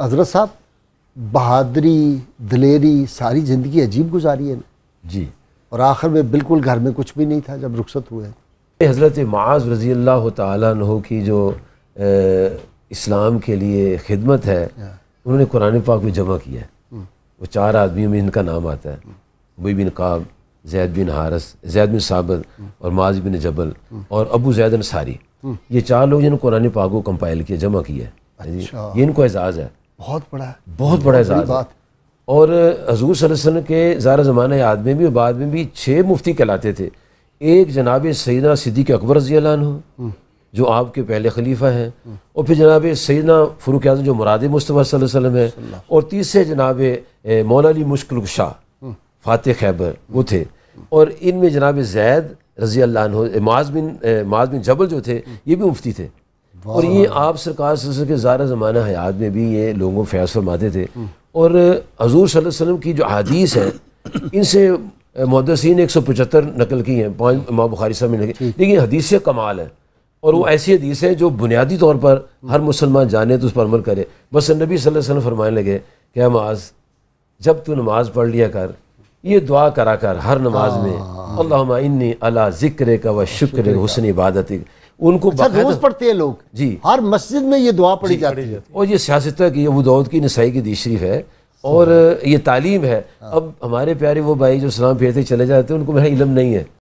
हजरत साहब बहादरी दलेरी सारी ज़िंदगी अजीब गुजारी है ना जी और आखिर में बिल्कुल घर में कुछ भी नहीं था जब रुखसत हुए हज़रत माज रज़ी अल्लाह तह की जो आ, इस्लाम के लिए खिदमत है हाँ। उन्होंने कुरान पाक में जमा किया है हम्म। वो चार आदमियों में इनका नाम आता है उबई हम्म। बिन काब जैद बिन हारस जैद बिन साबर हम्म। और माज बिन जबल और अबू जैद अंसारी ये चार लोग जिन्होंने कुरान पाक को कंपाइल किया जमा किया है अच्छा। ये इनको एजाज़ है बहुत बड़ा बहुत बड़ा एजाज बात और हजूर सल्लम के ज़ार ज़मान याद में भी और बाद में भी छः मुफ्ती कहलाते थे एक जनाब सैदा सिद्दीक अकबर रजी हो हम्म। जो आपके पहले खलीफा हैं और फिर जनाब सैदा फ़रूक आजम जो मुराद मुस्तफ़ा वसलम है और तीसरे जनाब मौलानी मुश्किल शाह हम्म। फ़ातह खैबर वो थे और इनमें जनाब जैद रजी अल्लाह माज बिन माज बिन जबल जो थे ये भी मुफ्ती थे और ये आप सरकार के ज़ारा ज़माना हयात में भी ये लोगों को फैज़ फरमाते थे और हजूर वसल्लम की जो हदीस है इनसे ने एक सौ पचहत्तर नकल की हैं पाँच माँ बुखारी साहब ने लेकिन हदीस कमाल है और वो ऐसी हदीस है जो बुनियादी तौर पर हर मुसलमान जाने तो उस पर अमल करे बस नबी वसल्लम फरमाने लगे क्या माज जब तू नमाज पढ़ लिया कर ये दुआ करा कर हर नमाज में हाँ। अल्लाह इन्नी अला ज़िक्र का व शुक्र हुसन इबादत उनको अच्छा, रोज पढ़ते हैं लोग जी हर मस्जिद में ये दुआ पढ़ी जाती है और ये सियासत की अबू दाऊद की नसाई की दीशरीफ है और ये तालीम है हाँ। अब हमारे प्यारे वो भाई जो सलाम फेरते चले जाते हैं उनको मेरा इलम नहीं है